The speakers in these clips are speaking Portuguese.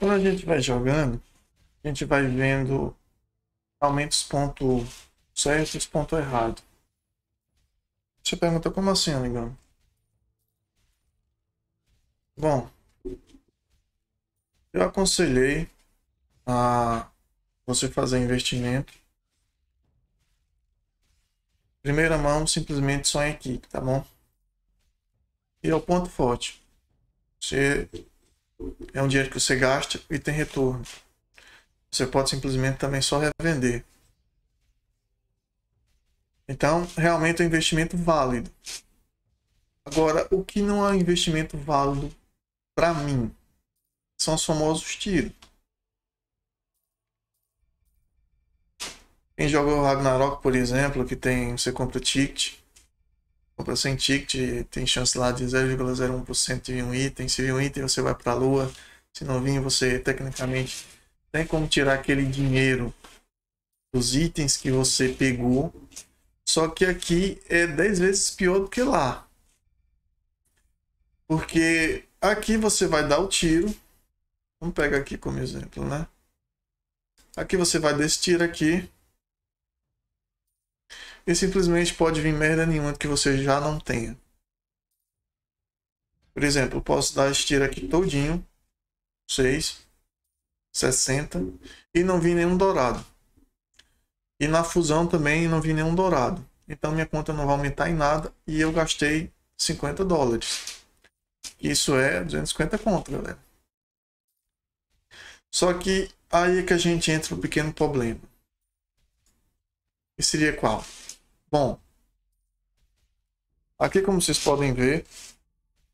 Quando a gente vai jogando, a gente vai vendo realmente os pontos certos e os pontos errados. Você pergunta como assim, amigão? Bom, eu aconselhei a você fazer investimento. Primeira mão, simplesmente só em equipe, tá bom? E é o ponto forte. Você é um dinheiro que você gasta e tem retorno. Você pode simplesmente também só revender. Então, realmente é um investimento válido. Agora, o que não é um investimento válido para mim são os famosos tiros. Quem jogou Ragnarok, por exemplo, que tem você compra ticket, compra sem ticket, tem chance lá de 0,01% de um item. Se vir um item, você vai para a lua. Se não vir, você tecnicamente tem como tirar aquele dinheiro dos itens que você pegou. Só que aqui é 10 vezes pior do que lá. Porque aqui você vai dar o tiro. Vamos pegar aqui como exemplo, né? Aqui você vai desse tiro aqui. E simplesmente pode vir merda nenhuma que você já não tenha. Por exemplo, posso dar esse tiro aqui todinho. 6, 60. E não vi nenhum dourado. E na fusão também não vi nenhum dourado. Então minha conta não vai aumentar em nada. E eu gastei 50 dólares. Isso é 250 conto, galera. Só que aí é que a gente entra no pequeno problema. E seria qual? Bom, aqui como vocês podem ver,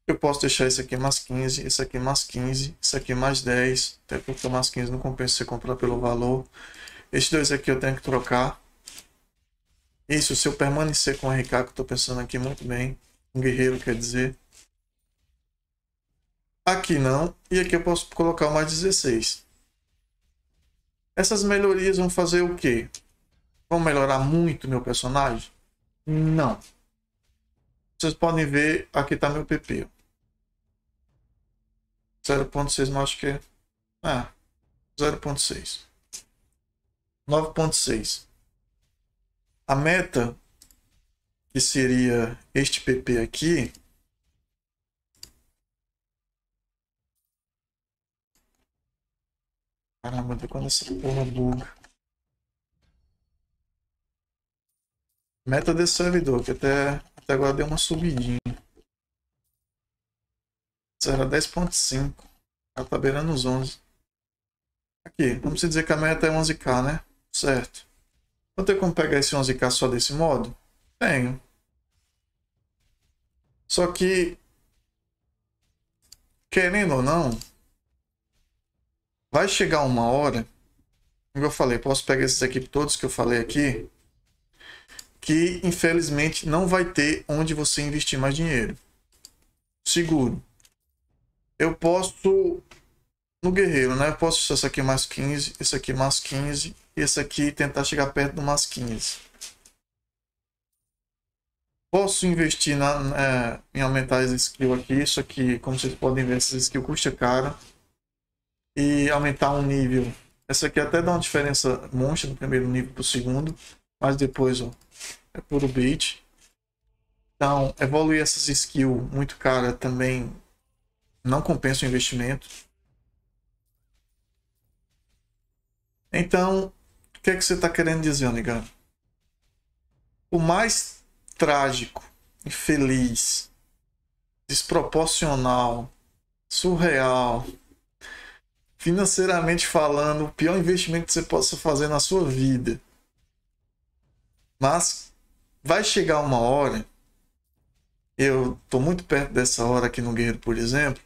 eu posso deixar esse aqui mais 15, esse aqui mais 15, esse aqui mais 10, até porque mais 15 não compensa você comprar pelo valor. Esses dois aqui eu tenho que trocar. Isso, se eu permanecer com o RK, que eu estou pensando aqui muito bem, um guerreiro quer dizer. Aqui não, e aqui eu posso colocar mais 16. Essas melhorias vão fazer o quê? Vão melhorar muito meu personagem? Não. Vocês podem ver, aqui está meu PP. 0.6, mas acho que é... Ah, 0.6. 9.6. A meta, que seria este PP aqui, Caramba, até tá quando essa porra buga. Meta desse servidor, que até, até agora deu uma subidinha. Isso era 10.5. Ela tá beirando os 11. Aqui, vamos dizer que a meta é 11k, né? Certo. Vou ter como pegar esse 11k só desse modo? Tenho. Só que, querendo ou não, vai chegar uma hora, como eu falei, posso pegar esses aqui todos que eu falei aqui, que infelizmente não vai ter onde você investir mais dinheiro. Seguro. Eu posso no guerreiro, né? Eu posso usar aqui mais 15, esse aqui mais 15 e esse aqui tentar chegar perto do mais 15. Posso investir na, é, em aumentar as skills aqui. Isso aqui, como vocês podem ver, essas skills custa cara. E aumentar um nível. Essa aqui até dá uma diferença monstra do primeiro nível para o segundo. Mas depois, ó, é puro bait. Então, evoluir essas skills muito cara também não compensa o investimento. Então, o que é que você está querendo dizer, Negano? O mais trágico, infeliz, desproporcional, surreal, financeiramente falando, o pior investimento que você possa fazer na sua vida mas vai chegar uma hora, eu estou muito perto dessa hora aqui no Guerreiro, por exemplo,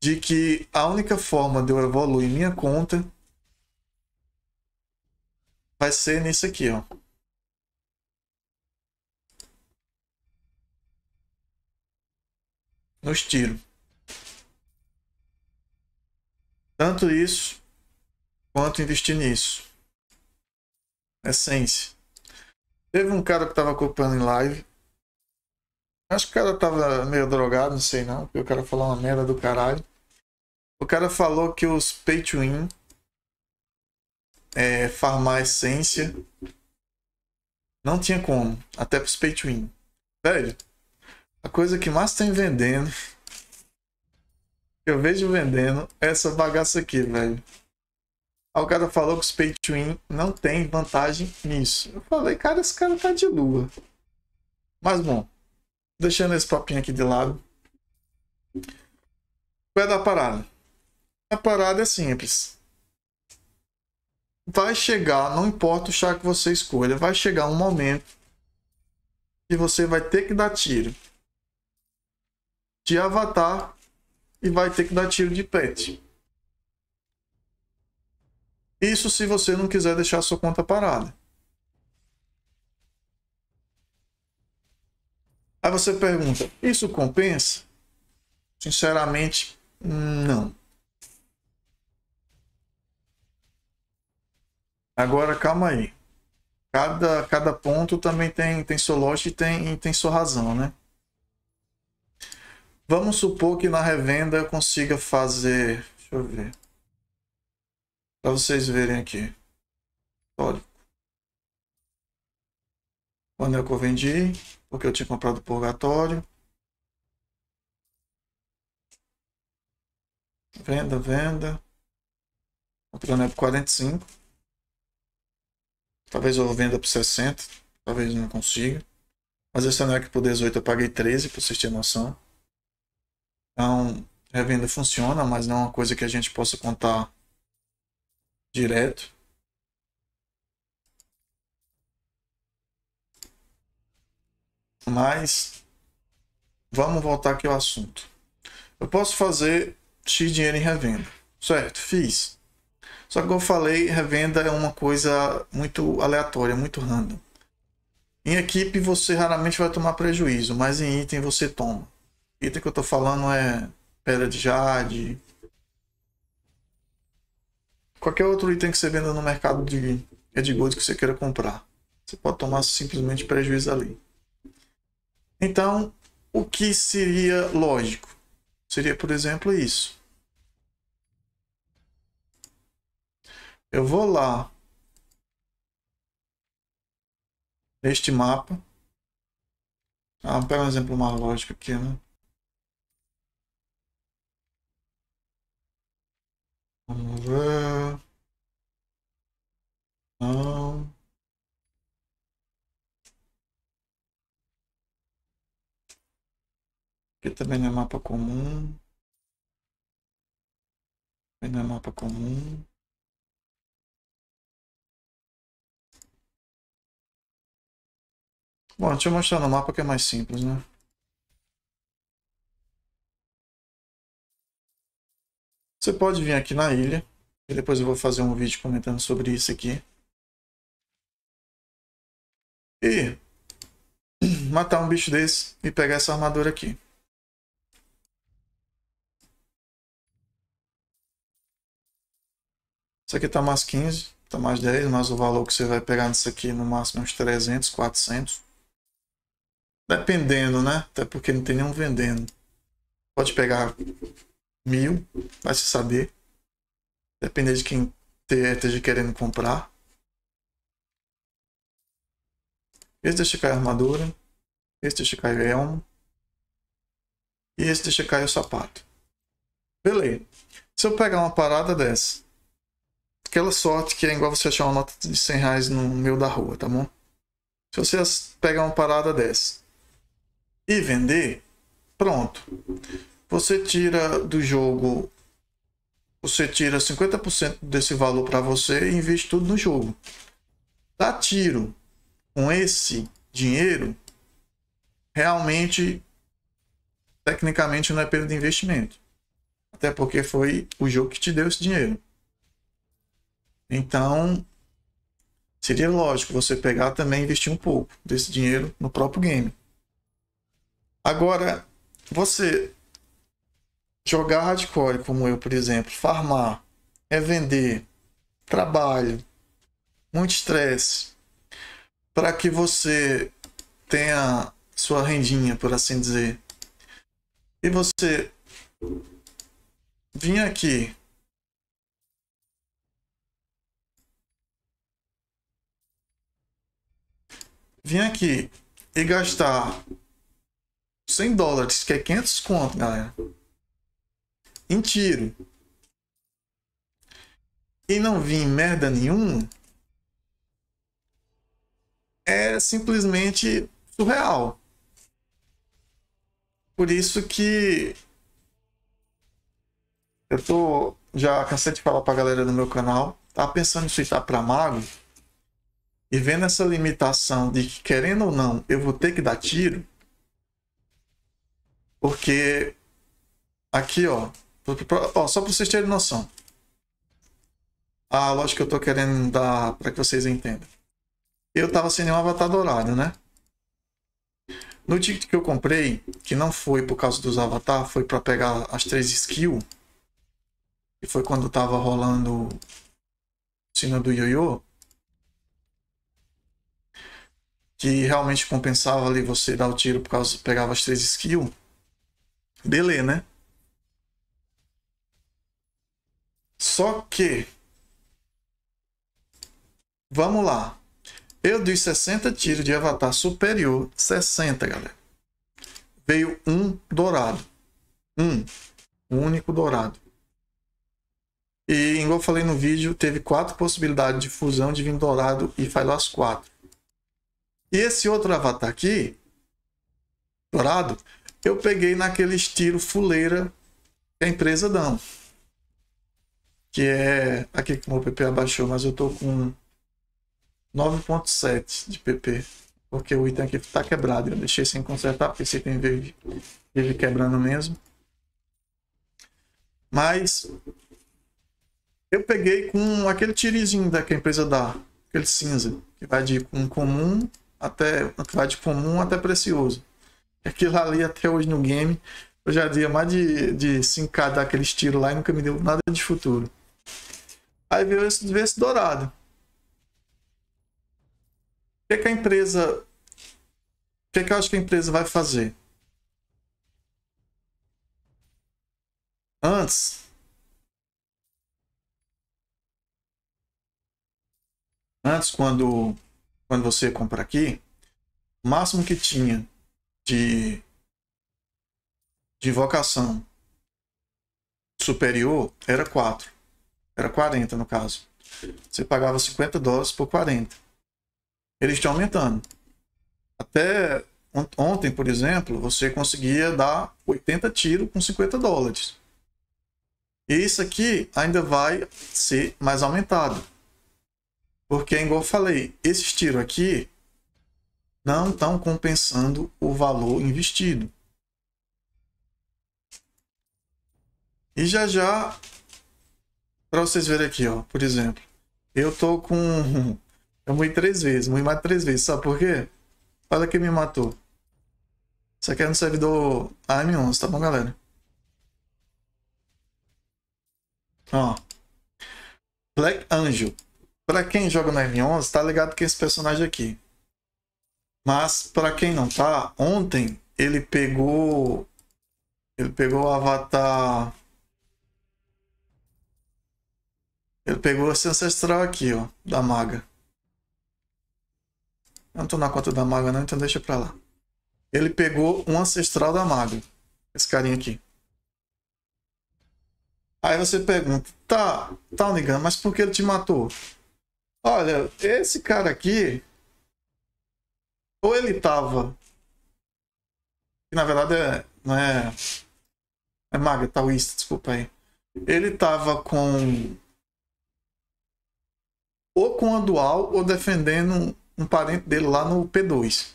de que a única forma de eu evoluir minha conta vai ser nisso aqui, ó. Nos estilo Tanto isso, quanto investir nisso. Essência. Teve um cara que tava acompanhando em live. Acho que o cara tava meio drogado, não sei não. Porque o cara falou uma merda do caralho. O cara falou que os pay to win é, farmar essência não tinha como. Até pros pay to win. Velho, a coisa que mais tem vendendo. Eu vejo vendendo é essa bagaça aqui, velho. Aí o cara falou que os pay to win não tem vantagem nisso. Eu falei, cara, esse cara tá de lua. Mas bom, deixando esse papinho aqui de lado. Qual é da parada? A parada é simples. Vai chegar, não importa o chá que você escolha, vai chegar um momento que você vai ter que dar tiro de avatar e vai ter que dar tiro de pet. Isso se você não quiser deixar sua conta parada. Aí você pergunta, isso compensa? Sinceramente, não. Agora, calma aí. Cada, cada ponto também tem, tem seu lote e tem, tem sua razão, né? Vamos supor que na revenda eu consiga fazer... Deixa eu ver. Para vocês verem aqui. Histórico. o anel é que eu vendi? Porque eu tinha comprado purgatório. Venda, venda. Comprando é por 45. Talvez eu venda por 60. Talvez não consiga. Mas esse anel aqui por 18 eu paguei 13, para vocês terem noção. Então, revenda funciona, mas não é uma coisa que a gente possa contar direto mas vamos voltar aqui ao assunto. Eu posso fazer X dinheiro em revenda, certo? Fiz. Só que eu falei, revenda é uma coisa muito aleatória, muito random. Em equipe você raramente vai tomar prejuízo, mas em item você toma. Item que eu estou falando é pedra de jade, qualquer outro item que você venda no mercado de Edgold que você queira comprar. Você pode tomar simplesmente prejuízo ali. Então, o que seria lógico? Seria, por exemplo, isso. Eu vou lá neste mapa. Ah, pegar um exemplo mais lógico aqui, né? Vamos ver. que também não é mapa comum. Também não é mapa comum. Bom, deixa eu mostrar no mapa que é mais simples, né? Você pode vir aqui na ilha, e depois eu vou fazer um vídeo comentando sobre isso aqui. E matar um bicho desse e pegar essa armadura aqui. Isso aqui tá mais 15, tá mais 10, mas o valor que você vai pegar nisso aqui no máximo uns 300, 400. Dependendo, né? Até porque não tem nenhum vendendo. Pode pegar mil, vai se saber. Depender de quem esteja querendo comprar. Esse deixa cair a armadura. Esse deixa cair o elmo. E esse deixa cair o sapato. Beleza. Se eu pegar uma parada dessa Aquela sorte que é igual você achar uma nota de 100 reais no meio da rua, tá bom? Se você pegar uma parada dessa e vender, pronto. Você tira do jogo, você tira 50% desse valor para você e investe tudo no jogo. Dá tiro com esse dinheiro, realmente, tecnicamente não é perda de investimento. Até porque foi o jogo que te deu esse dinheiro. Então, seria lógico você pegar também e investir um pouco desse dinheiro no próprio game. Agora, você jogar hardcore como eu, por exemplo, farmar, é vender, trabalho, muito estresse, para que você tenha sua rendinha, por assim dizer. E você vir aqui vir aqui e gastar 100 dólares, que é 500 conto, galera, em tiro, e não vir merda nenhuma, é simplesmente surreal. Por isso que eu tô já cansei de falar pra galera do meu canal, tá pensando em switchar pra mago, e vendo essa limitação de que, querendo ou não, eu vou ter que dar tiro, porque aqui, ó, ó só para vocês terem noção, a lógica que eu tô querendo dar para que vocês entendam. Eu tava sem nenhum avatar dourado, né? No ticket que eu comprei, que não foi por causa dos avatar, foi para pegar as três skills, que foi quando tava rolando o sino do ioiô, que realmente compensava ali você dar o tiro por causa pegava as três skills, beleza, né? Só que vamos lá. Eu dei 60 tiros de avatar superior, 60, galera. Veio um dourado. Um, um único dourado. E, igual eu falei no vídeo, teve quatro possibilidades de fusão de vinho dourado e falhou as quatro. E esse outro avatar aqui, dourado, eu peguei naquele estilo fuleira que a empresa dá. Que é. Aqui que o meu PP abaixou, mas eu tô com 9.7 de PP. Porque o item aqui tá quebrado. Eu deixei sem consertar, porque esse item vive, vive quebrando mesmo. Mas eu peguei com aquele tirizinho da que a empresa dá, aquele cinza, que vai de um comum até quantidade comum até precioso. Aquilo ali até hoje no game, eu já dizia mais de, de 5k daqueles tiros lá e nunca me deu nada de futuro. Aí veio esse, veio esse dourado. O que, é que a empresa. O que, é que eu acho que a empresa vai fazer? Antes, antes quando quando você compra aqui, o máximo que tinha de, de vocação superior era 4. Era 40 no caso. Você pagava 50 dólares por 40. Eles estão aumentando. Até ontem, por exemplo, você conseguia dar 80 tiros com 50 dólares. E isso aqui ainda vai ser mais aumentado. Porque, igual eu falei, esses tiros aqui não estão compensando o valor investido. E já já, para vocês verem aqui, ó, por exemplo, eu tô com... Eu morri três vezes, morri mais três vezes, sabe por quê? Olha quem me matou. Isso aqui é no servidor AM11, tá bom, galera? Ó. Black Angel para quem joga no R11, tá ligado que esse personagem aqui. Mas para quem não tá, ontem ele pegou ele pegou o avatar Ele pegou esse ancestral aqui, ó, da maga. Eu não tô na conta da maga não, então deixa pra lá. Ele pegou um ancestral da maga. Esse carinha aqui. Aí você pergunta, tá, tá ligando, mas por que ele te matou? Olha, esse cara aqui, ou ele tava, que na verdade é, não é, é maga, taoísta, tá, desculpa aí. Ele tava com, ou com a dual, ou defendendo um parente dele lá no P2.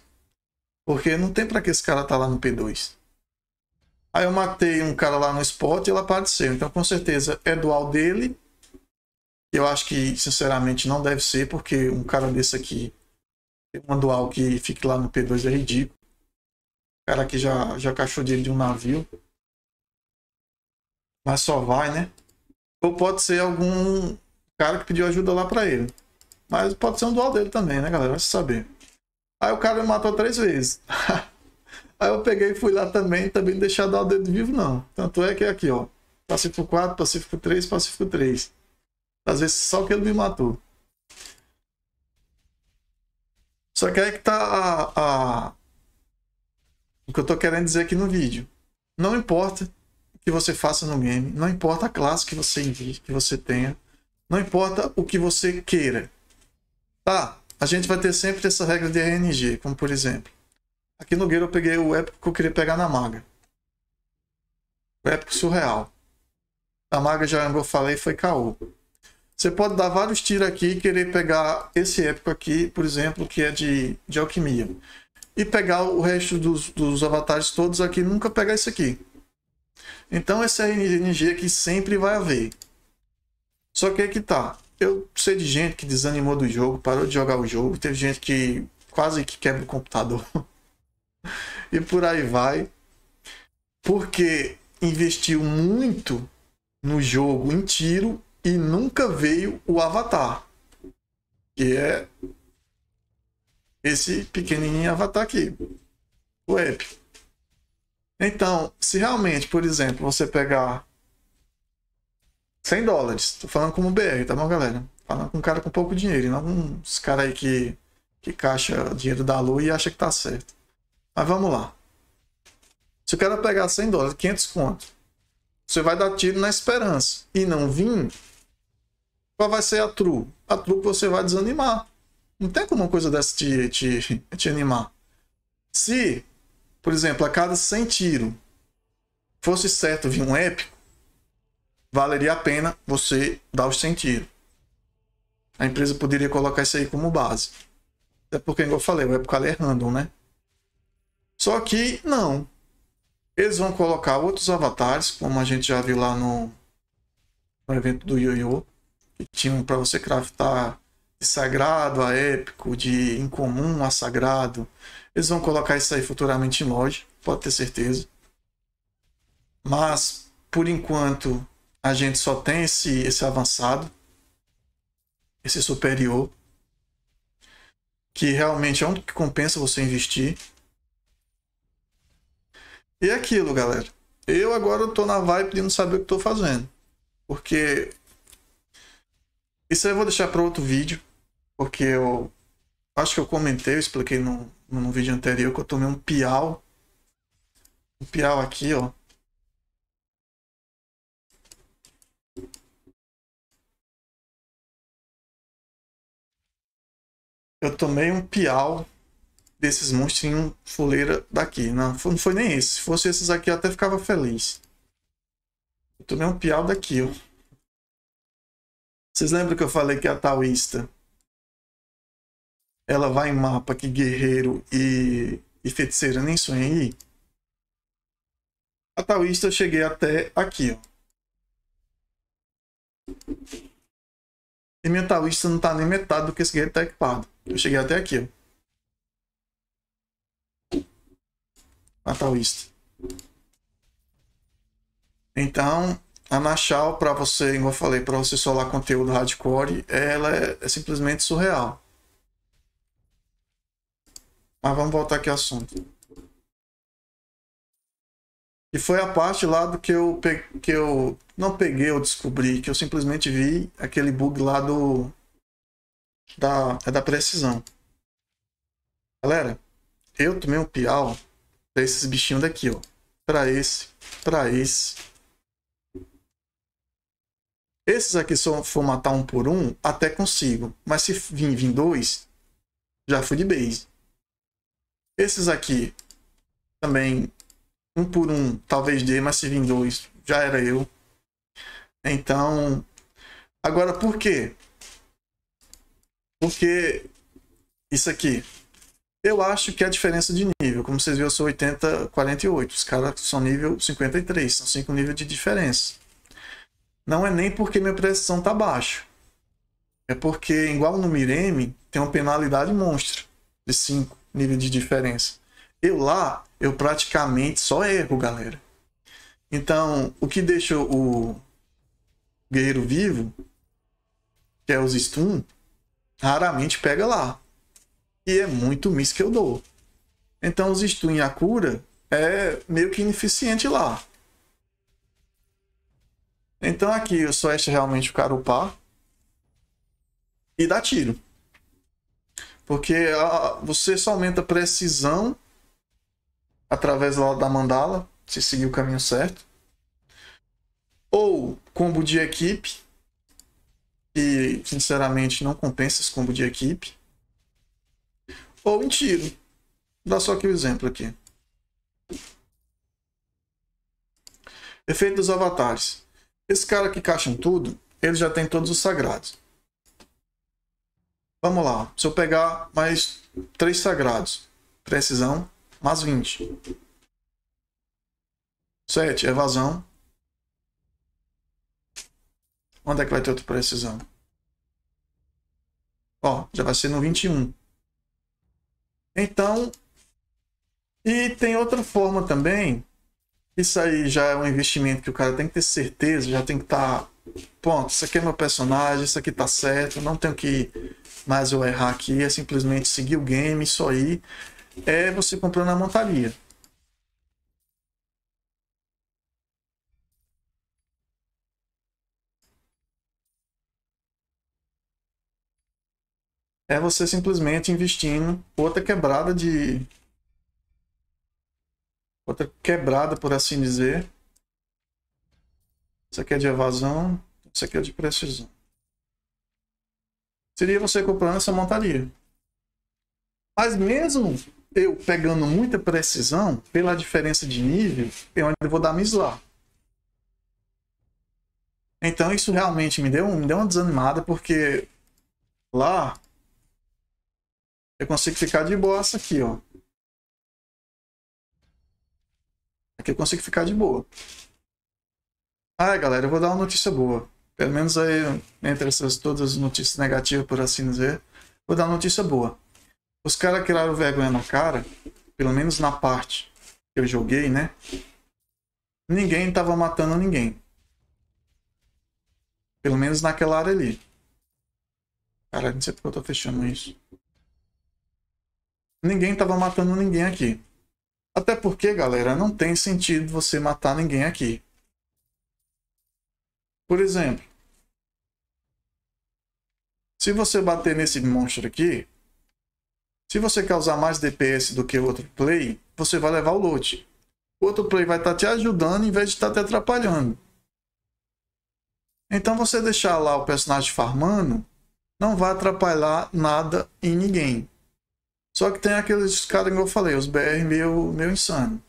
Porque não tem para que esse cara tá lá no P2. Aí eu matei um cara lá no spot e ele apareceu. Então com certeza é dual dele eu acho que, sinceramente, não deve ser, porque um cara desse aqui, uma dual que fique lá no P2 é ridículo. O cara que já, já cachou dele de um navio. Mas só vai, né? Ou pode ser algum cara que pediu ajuda lá pra ele. Mas pode ser um dual dele também, né, galera? Vai se saber. Aí o cara me matou três vezes. Aí eu peguei e fui lá também, também não deixar dar o dedo vivo, não. Tanto é que é aqui, ó. Pacífico 4, Pacífico 3, Pacífico 3. Às vezes só que ele me matou. Só que aí que tá a, a... o que eu tô querendo dizer aqui no vídeo. Não importa o que você faça no game, não importa a classe que você envie, que você tenha, não importa o que você queira. Tá? A gente vai ter sempre essa regra de RNG, como por exemplo. Aqui no Gear eu peguei o épico que eu queria pegar na maga. O épico surreal. A maga já eu falei foi caô. Você pode dar vários tiros aqui e querer pegar esse épico aqui, por exemplo, que é de, de alquimia. E pegar o resto dos, dos avatares todos aqui nunca pegar esse aqui. Então essa energia aqui sempre vai haver. Só que aí é que tá. Eu sei de gente que desanimou do jogo, parou de jogar o jogo. Teve gente que quase que quebra o computador. e por aí vai. Porque investiu muito no jogo em tiro e nunca veio o Avatar, que é esse pequenininho Avatar aqui, o app. Então, se realmente, por exemplo, você pegar 100 dólares, tô falando como BR, tá bom, galera? Falando com um cara com pouco dinheiro, não com os caras aí que, que caixa dinheiro da lua e acha que tá certo. Mas vamos lá. Se o cara pegar 100 dólares, 500 conto, você vai dar tiro na esperança e não vir. Qual vai ser a tru? A tru que você vai desanimar. Não tem como uma coisa dessa te, te, te animar. Se, por exemplo, a cada 100 tiros fosse certo vir um épico, valeria a pena você dar os 100 tiros. A empresa poderia colocar isso aí como base. Até porque, como eu falei, o épico ali é random, né? Só que não. Eles vão colocar outros avatares, como a gente já viu lá no, no evento do Yoyo, que tinham para você craftar de sagrado a épico, de incomum a sagrado. Eles vão colocar isso aí futuramente em loja, pode ter certeza. Mas, por enquanto, a gente só tem esse, esse avançado, esse superior, que realmente é um que compensa você investir. E aquilo, galera. Eu agora tô na vibe de não saber o que tô fazendo. Porque. Isso eu vou deixar para outro vídeo. Porque eu. Acho que eu comentei, eu expliquei no, no vídeo anterior que eu tomei um piau. Um piau aqui, ó. Eu tomei um piau desses monstros em fuleira daqui. Não, não foi nem esse. Se fosse esses aqui, eu até ficava feliz. Eu tomei um piau daqui, ó. Vocês lembram que eu falei que a taoísta ela vai em mapa que guerreiro e, e feiticeira nem sonha aí? A taoísta eu cheguei até aqui, ó. E minha taoísta não tá nem metade do que esse guerreiro tá equipado. Eu cheguei até aqui, ó. natalista. Então, a Nachal, para você, como eu falei, para você solar conteúdo hardcore, ela é, é simplesmente surreal. Mas vamos voltar aqui ao assunto. E foi a parte lá do que eu, pe... que eu não peguei, ou descobri, que eu simplesmente vi aquele bug lá do. Da, é da precisão. Galera, eu tomei um pial. Pra esses bichinhos daqui, ó. Pra esse, pra esse. Esses aqui, se eu for matar um por um, até consigo. Mas se vir, vir dois, já fui de base. Esses aqui, também, um por um, talvez dê, mas se vir dois, já era eu. Então, agora por quê? Porque isso aqui, eu acho que é a diferença de nível. Como vocês viram, eu sou 80, 48. Os caras são nível 53. São 5 níveis de diferença. Não é nem porque minha precisão tá baixa. É porque, igual no Mireme, tem uma penalidade monstro de 5 níveis de diferença. Eu lá, eu praticamente só erro, galera. Então, o que deixa o guerreiro vivo, que é os stun, raramente pega lá. E é muito miss que eu dou. Então os Stu a cura é meio que ineficiente lá. Então aqui eu só este realmente o carupá e dá tiro. Porque a, você só aumenta a precisão através da mandala, se seguir o caminho certo. Ou combo de equipe, e sinceramente não compensa esse combo de equipe ou em tiro. Vou dar só aqui o um exemplo aqui. Efeito dos avatares. Esse cara que caixa em tudo, ele já tem todos os sagrados. Vamos lá. Se eu pegar mais três sagrados, precisão, mais 20. 7, evasão. Onde é que vai ter outra precisão? Ó, já vai ser no 21. Então, e tem outra forma também. Isso aí já é um investimento que o cara tem que ter certeza, já tem que estar. Tá, ponto, isso aqui é meu personagem, isso aqui tá certo, não tenho que mais eu errar aqui, é simplesmente seguir o game, isso aí. É você comprando a montaria. é você simplesmente investindo outra quebrada de. Outra quebrada, por assim dizer. Isso aqui é de evasão, isso aqui é de precisão. Seria você comprando essa montaria. Mas mesmo eu pegando muita precisão, pela diferença de nível, eu ainda vou dar lá Então isso realmente me deu, me deu uma desanimada, porque lá eu consigo ficar de boa essa aqui, ó. Aqui eu consigo ficar de boa. Ah, galera, eu vou dar uma notícia boa. Pelo menos aí, entre essas todas as notícias negativas, por assim dizer, vou dar uma notícia boa. Os caras criaram vergonha na cara, pelo menos na parte que eu joguei, né? Ninguém tava matando ninguém. Pelo menos naquela área ali. Cara, não sei porque eu tô fechando isso ninguém estava matando ninguém aqui. Até porque, galera, não tem sentido você matar ninguém aqui. Por exemplo, se você bater nesse monstro aqui, se você causar mais DPS do que o outro play, você vai levar o loot. O outro play vai estar tá te ajudando em vez de estar tá te atrapalhando. Então você deixar lá o personagem farmando não vai atrapalhar nada em ninguém. Só que tem aqueles caras que eu falei, os BR meio, meio insano.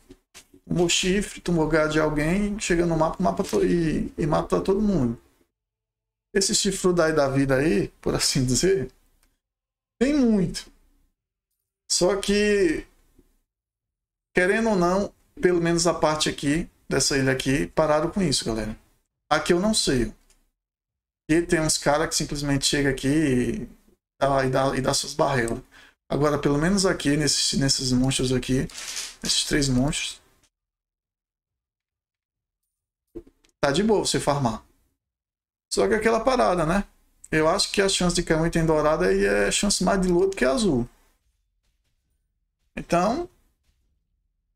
Tomou chifre, tomou lugar de alguém, chega no mapa, mapa e, e mata todo mundo. Esse chifre aí da vida aí, por assim dizer, tem muito. Só que, querendo ou não, pelo menos a parte aqui, dessa ilha aqui, pararam com isso, galera. Aqui eu não sei. E tem uns caras que simplesmente chega aqui e dá, e dá, e dá suas barreiras. Agora, pelo menos aqui, nesses, nesses monstros aqui, esses três monstros, tá de boa você farmar. Só que aquela parada, né? Eu acho que a chance de cair um item dourado aí é chance mais de lua do que azul. Então,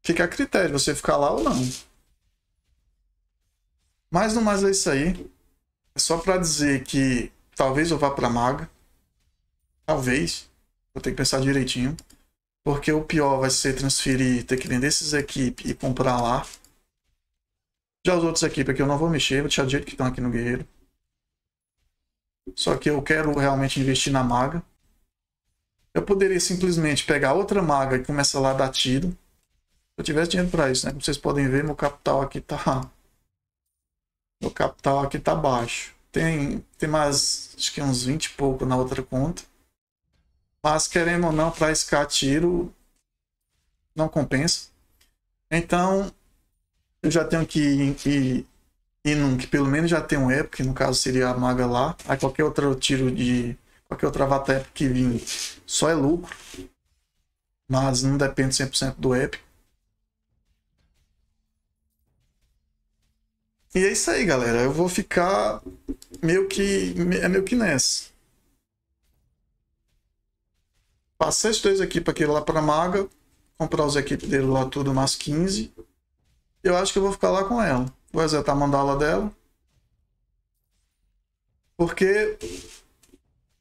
fica a critério você ficar lá ou não. Mas no mais é isso aí. É só para dizer que talvez eu vá para maga. Talvez. Vou ter que pensar direitinho. Porque o pior vai ser transferir, ter que vender esses equipes e comprar lá. Já os outros equipes aqui eu não vou mexer, vou deixar do jeito que estão aqui no guerreiro. Só que eu quero realmente investir na maga. Eu poderia simplesmente pegar outra maga e começar lá a dar tiro. Se eu tivesse dinheiro para isso, né? Como vocês podem ver, meu capital aqui tá... Meu capital aqui tá baixo. Tem, tem mais, acho que uns 20 e pouco na outra conta. Mas querendo ou não, para escar tiro não compensa. Então, eu já tenho que ir, ir, num que pelo menos já tem um ep que no caso seria a maga lá. Aí qualquer outro tiro de. qualquer outra vata ep que vim só é lucro. Mas não depende 100% do ep E é isso aí, galera. Eu vou ficar meio que. é meio que nessa. Passar esses dois aqui para aquele lá para maga. Comprar os equipes dele lá tudo, mais 15. Eu acho que eu vou ficar lá com ela. Vou exetar tá a mandala dela. Porque...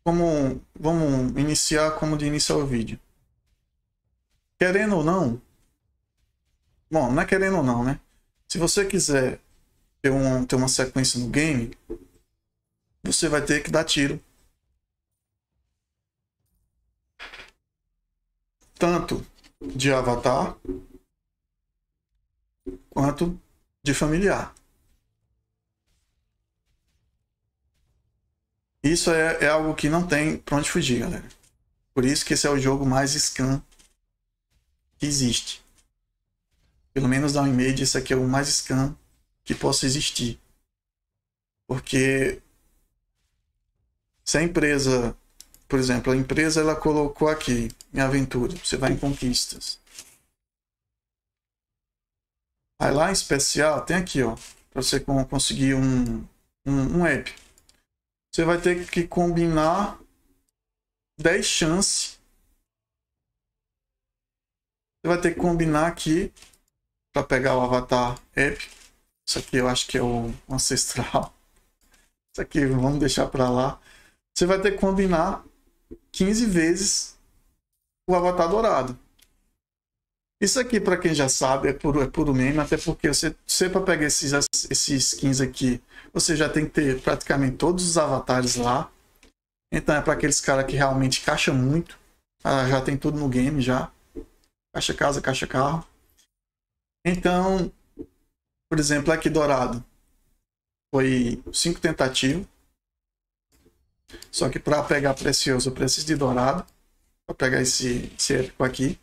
Como, vamos iniciar como de iniciar o vídeo. Querendo ou não... Bom, não é querendo ou não, né? Se você quiser ter, um, ter uma sequência no game, você vai ter que dar tiro tanto de avatar quanto de familiar. Isso é, é algo que não tem pra onde fugir, galera. Por isso que esse é o jogo mais scan que existe. Pelo menos da Image, esse aqui é o mais scan que possa existir. Porque se a empresa, por exemplo, a empresa ela colocou aqui em aventura, você vai em conquistas. Vai lá em especial, tem aqui, ó, para você conseguir um, um, um app. Você vai ter que combinar 10 chances. Você vai ter que combinar aqui para pegar o avatar app. Isso aqui eu acho que é o ancestral. Isso aqui vamos deixar para lá. Você vai ter que combinar 15 vezes o Avatar Dourado. Isso aqui, para quem já sabe, é puro, é puro meme, até porque você, sempre para pegar esses, esses skins aqui, você já tem que ter praticamente todos os avatares lá. Então é para aqueles caras que realmente caixa muito. Ah, já tem tudo no game já. Caixa casa, caixa carro. Então, por exemplo, aqui dourado. Foi cinco tentativas. Só que para pegar precioso eu preciso de dourado. Vou pegar esse, cerco aqui.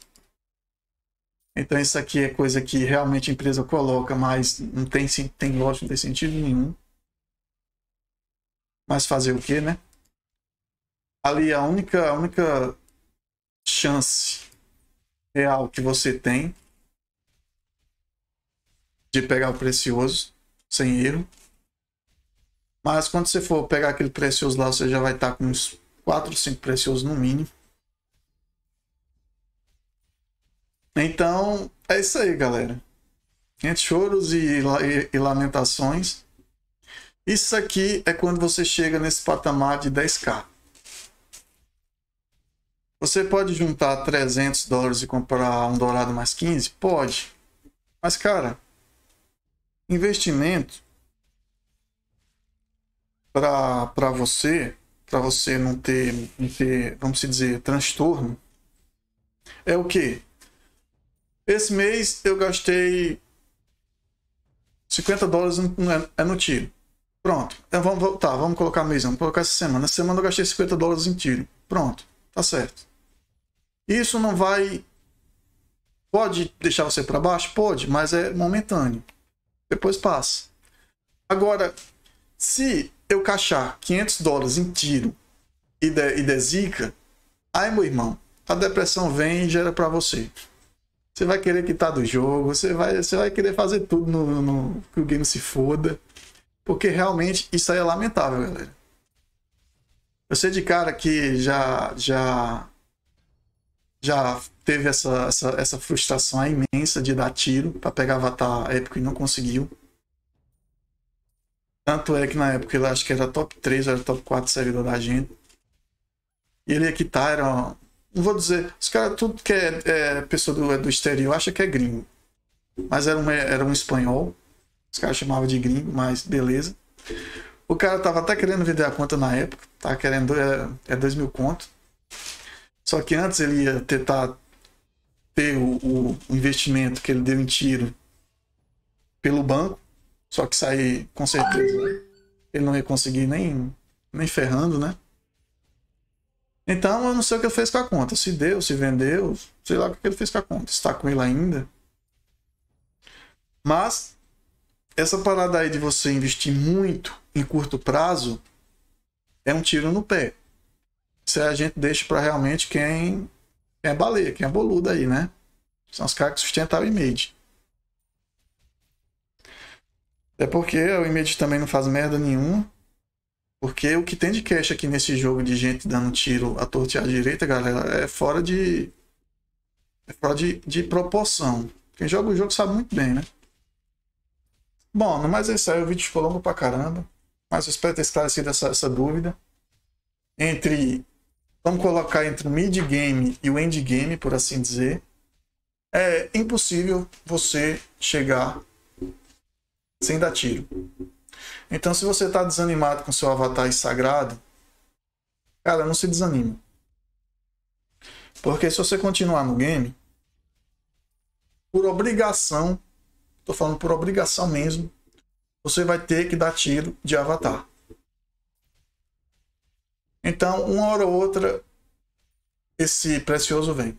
Então isso aqui é coisa que realmente a empresa coloca, mas não tem, tem lógica, não tem sentido nenhum. Mas fazer o que, né? Ali a única, a única chance real que você tem de pegar o precioso, sem erro. Mas quando você for pegar aquele precioso lá, você já vai estar com uns 4, 5 preciosos no mínimo. Então, é isso aí, galera. Entre choros e, e, e lamentações. Isso aqui é quando você chega nesse patamar de 10k. Você pode juntar 300 dólares e comprar um dourado mais 15? Pode. Mas, cara, investimento para você, para você não ter, não ter, vamos dizer, transtorno, é o quê? Esse mês eu gastei 50 dólares no, é, é no tiro. Pronto. Então, vamos voltar, tá, vamos colocar mês, vamos colocar essa semana. na semana eu gastei 50 dólares em tiro. Pronto, tá certo. Isso não vai. Pode deixar você para baixo? Pode, mas é momentâneo. Depois passa. Agora, se eu caixar 500 dólares em tiro e der, e der zica, aí, meu irmão, a depressão vem e gera para você. Você vai querer quitar do jogo, você vai, você vai querer fazer tudo no, no, que o game se foda. Porque realmente isso aí é lamentável, galera. Eu sei de cara que já já já teve essa, essa, essa frustração imensa de dar tiro para pegar avatar épico e não conseguiu. Tanto é que na época ele acho que era top 3, era top 4 servidor da gente. E ele ia quitar, era não vou dizer. Os caras, tudo que é, é pessoa do, é do exterior acha que é gringo. Mas era um, é, era um espanhol. Os caras chamavam de gringo, mas beleza. O cara tava até querendo vender a conta na época. Tava querendo, é, é dois mil conto. Só que antes ele ia tentar ter o, o, o investimento que ele deu em tiro pelo banco. Só que sair, com certeza, né? ele não ia conseguir nem, nem ferrando, né? Então eu não sei o que ele fez com a conta. Se deu, se vendeu, sei lá o que ele fez com a conta. Está com ele ainda. Mas essa parada aí de você investir muito em curto prazo é um tiro no pé. Se a gente deixa para realmente quem, é baleia, quem é boludo aí, né? São os caras que sustentam o image. É porque o image também não faz merda nenhuma. Porque o que tem de cash aqui nesse jogo de gente dando tiro à torta e à direita, galera, é fora de. É fora de, de proporção. Quem joga o jogo sabe muito bem, né? Bom, no mais é isso aí. O vídeo ficou longo pra caramba. Mas eu espero ter esclarecido essa, essa dúvida. Entre. Vamos colocar entre o mid-game e o end game por assim dizer. É impossível você chegar sem dar tiro. Então, se você está desanimado com seu avatar sagrado, cara, não se desanime. Porque se você continuar no game, por obrigação, estou falando por obrigação mesmo, você vai ter que dar tiro de avatar. Então, uma hora ou outra, esse precioso vem.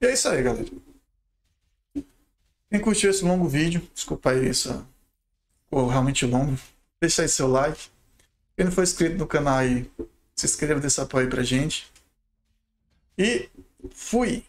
E é isso aí, galera. Quem curtiu esse longo vídeo, desculpa aí, isso ficou realmente longo. Deixa aí seu like. Quem não for inscrito no canal aí, se inscreva, dê esse apoio aí pra gente. E fui!